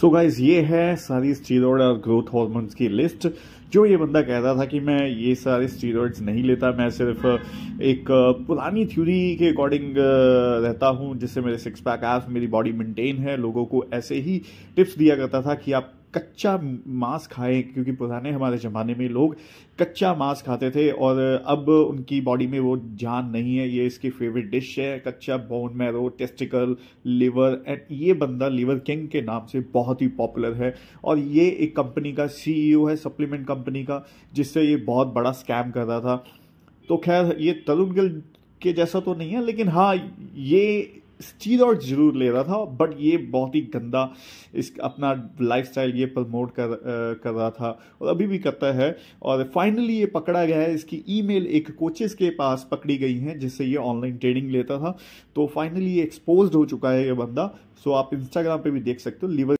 सो so guys ये है सारी स्टीरोड और ग्रोथ हॉर्मोन्स की लिस्ट जो ये बंदा कह रहा था कि मैं ये सारे स्टीरोड्स नहीं लेता मैं सिर्फ एक पुरानी थ्योरी के अकॉर्डिंग रहता हूँ जिससे मेरे सिक्स पैक एप्स मेरी बॉडी मेंटेन है लोगों को ऐसे ही टिप्स दिया करता था कि आप कच्चा मांस खाएं क्योंकि पुराने हमारे ज़माने में लोग कच्चा मांस खाते थे और अब उनकी बॉडी में वो जान नहीं है ये इसकी फेवरेट डिश है कच्चा bone marrow testicle liver and ये बंदा लिवर किंग के नाम से बहुत ही पॉपुलर है और ये एक कंपनी का सीईओ e है सप्लीमेंट कंपनी का जिससे ये बहुत बड़ा स्कैम कर रहा था तो खैर ये तरुण गिल के जैसा तो नहीं है लेकिन हाँ ये चीज़ और जरूर ले रहा था बट ये बहुत ही गंदा इस अपना लाइफ स्टाइल ये प्रमोट कर कर रहा था और अभी भी करता है और फाइनली ये पकड़ा गया है इसकी ईमेल एक कोचेस के पास पकड़ी गई है जिससे ये ऑनलाइन ट्रेडिंग लेता था तो फाइनली ये एक्सपोज हो चुका है ये बंदा सो आप इंस्टाग्राम पर भी देख सकते हो लिवर